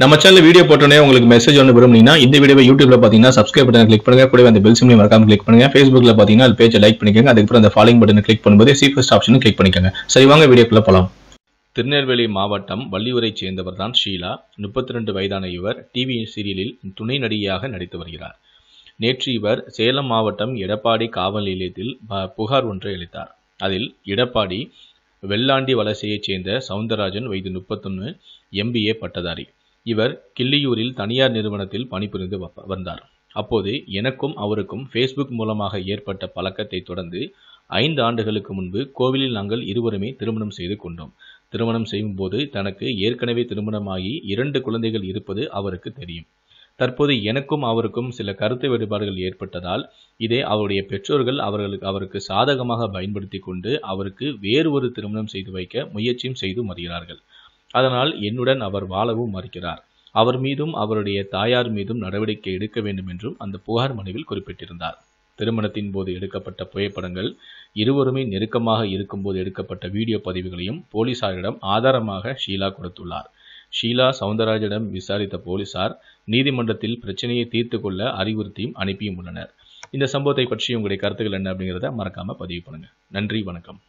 நம்ம channel video போட்டோன்னே உங்களுக்கு மெசேஜ் ஒன்று விரும்புனீங்கன்னா இந்த வீடியோ யூடியூப்ல பார்த்தீங்கன்னா சப்ஸ்கிரைப் பட்டன் கிளிக் பண்ணுங்க கூட அந்த பெல் சிம்லையும் மறக்காம கிளிக் பண்ணுங்க ஃபேஸ்புக்ல பார்த்தீங்கன்னா அது பேஜை லைக் பண்ணிக்கோங்க அதுக்கப்புறம் அந்த ஃபாலோயிங் பட்டன் கிளிக் பண்ணும்போது சீஃபஸ்ட் ஆப்ஷனும் கிளிக் பண்ணிக்கோங்க சரி வாங்க வீடியோக்குள்ள போகலாம் திருநெல்வேலி மாவட்டம் வள்ளியூரை சேர்ந்தவர் தான் ஷீலா முப்பத்தி ரெண்டு வயதான இவர் டிவி சீரியலில் துணை நடிகையாக நடித்து வருகிறார் நேற்று இவர் சேலம் மாவட்டம் எடப்பாடி காவல் நிலையத்தில் புகார் ஒன்றை அளித்தார் அதில் எடப்பாடி வெள்ளாண்டி வலசையைச் சேர்ந்த சவுந்தரராஜன் வயது முப்பத்தொன்று எம்பிஏ பட்டதாரி இவர் கிள்ளியூரில் தனியார் நிறுவனத்தில் பணிபுரிந்து வந்தார் அப்போது எனக்கும் அவருக்கும் ஃபேஸ்புக் மூலமாக ஏற்பட்ட பழக்கத்தை தொடர்ந்து ஐந்து ஆண்டுகளுக்கு முன்பு கோவிலில் நாங்கள் இருவருமே திருமணம் செய்து கொண்டோம் திருமணம் செய்யும் போது தனக்கு ஏற்கனவே திருமணமாகி இரண்டு குழந்தைகள் இருப்பது அவருக்கு தெரியும் தற்போது எனக்கும் அவருக்கும் சில கருத்து வேறுபாடுகள் ஏற்பட்டதால் இதை அவருடைய பெற்றோர்கள் அவர்களுக்கு அவருக்கு சாதகமாக பயன்படுத்தி கொண்டு அவருக்கு வேறு ஒரு திருமணம் செய்து வைக்க முயற்சியும் செய்து வருகிறார்கள் அதனால் என்னுடன் அவர் வாழவும் மறுக்கிறார் அவர் மீதும் அவருடைய தாயார் மீதும் நடவடிக்கை எடுக்க வேண்டும் என்றும் அந்த புகார் மனுவில் குறிப்பிட்டிருந்தார் திருமணத்தின் போது எடுக்கப்பட்ட புகைப்படங்கள் இருவருமே நெருக்கமாக இருக்கும்போது எடுக்கப்பட்ட வீடியோ பதிவுகளையும் போலீசாரிடம் ஆதாரமாக ஷீலா கொடுத்துள்ளார் ஷீலா சவுந்தரராஜிடம் விசாரித்த போலீசார் நீதிமன்றத்தில் பிரச்சனையை தீர்த்து கொள்ள அறிவுறுத்தியும் அனுப்பியும் உள்ளனர் இந்த சம்பவத்தை பற்றி உங்களுடைய கருத்துக்கள் என்ன அப்படிங்கிறத மறக்காமல் பதிவு பண்ணுங்கள் நன்றி வணக்கம்